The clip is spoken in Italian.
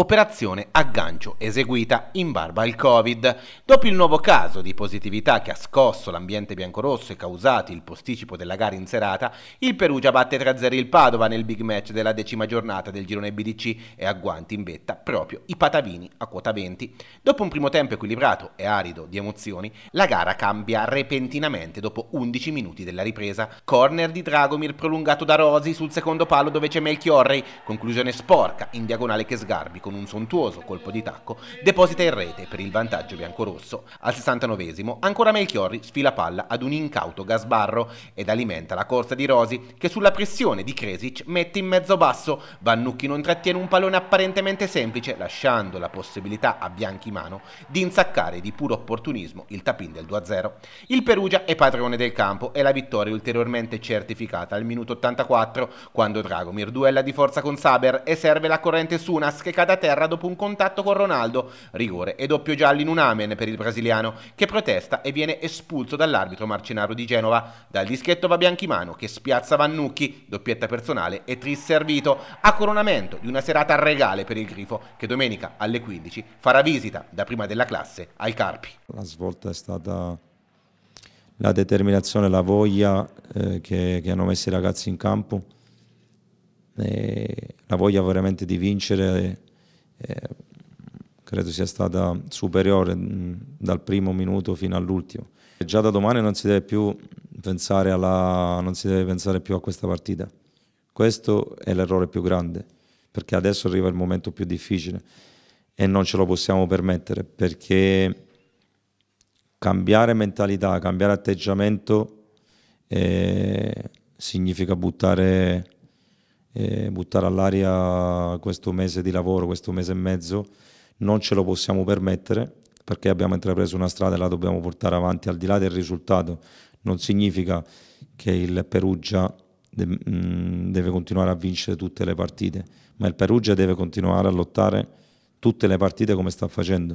operazione aggancio eseguita in barba al Covid. Dopo il nuovo caso di positività che ha scosso l'ambiente biancorosso e causato il posticipo della gara in serata, il Perugia batte 3-0 il Padova nel big match della decima giornata del girone BDC e agguanti in vetta proprio i Patavini a quota 20. Dopo un primo tempo equilibrato e arido di emozioni, la gara cambia repentinamente dopo 11 minuti della ripresa. Corner di Dragomir prolungato da Rosi sul secondo palo dove c'è Melchiorrey, conclusione sporca in diagonale che sgarbi con con un sontuoso colpo di tacco, deposita in rete per il vantaggio biancorosso. Al 69esimo, ancora Melchiorri sfila palla ad un incauto Gasbarro ed alimenta la corsa di Rosi, che sulla pressione di Kresic mette in mezzo basso. Vannucchi non trattiene un pallone apparentemente semplice, lasciando la possibilità a Bianchimano di insaccare di puro opportunismo il tapin del 2-0. Il Perugia è padrone del campo e la vittoria è ulteriormente certificata al minuto 84, quando Dragomir duella di forza con Saber e serve la corrente Sunas che cade da terra dopo un contatto con Ronaldo. Rigore e doppio giallo in un amen per il brasiliano, che protesta e viene espulso dall'arbitro Marcenaro di Genova. Dal dischetto va Bianchimano, che spiazza Vannucchi, doppietta personale e tris servito, a coronamento di una serata regale per il Grifo, che domenica alle 15 farà visita da prima della classe ai Carpi. La svolta è stata la determinazione, la voglia eh, che, che, hanno messo i ragazzi in campo, eh, la voglia veramente di vincere eh, credo sia stata superiore mm, dal primo minuto fino all'ultimo. Già da domani non si deve più pensare, alla, non si deve pensare più a questa partita. Questo è l'errore più grande, perché adesso arriva il momento più difficile e non ce lo possiamo permettere, perché cambiare mentalità, cambiare atteggiamento eh, significa buttare eh, buttare all'aria questo mese di lavoro, questo mese e mezzo, non ce lo possiamo permettere perché abbiamo intrapreso una strada e la dobbiamo portare avanti al di là del risultato. Non significa che il Perugia mm, deve continuare a vincere tutte le partite, ma il Perugia deve continuare a lottare tutte le partite come sta facendo.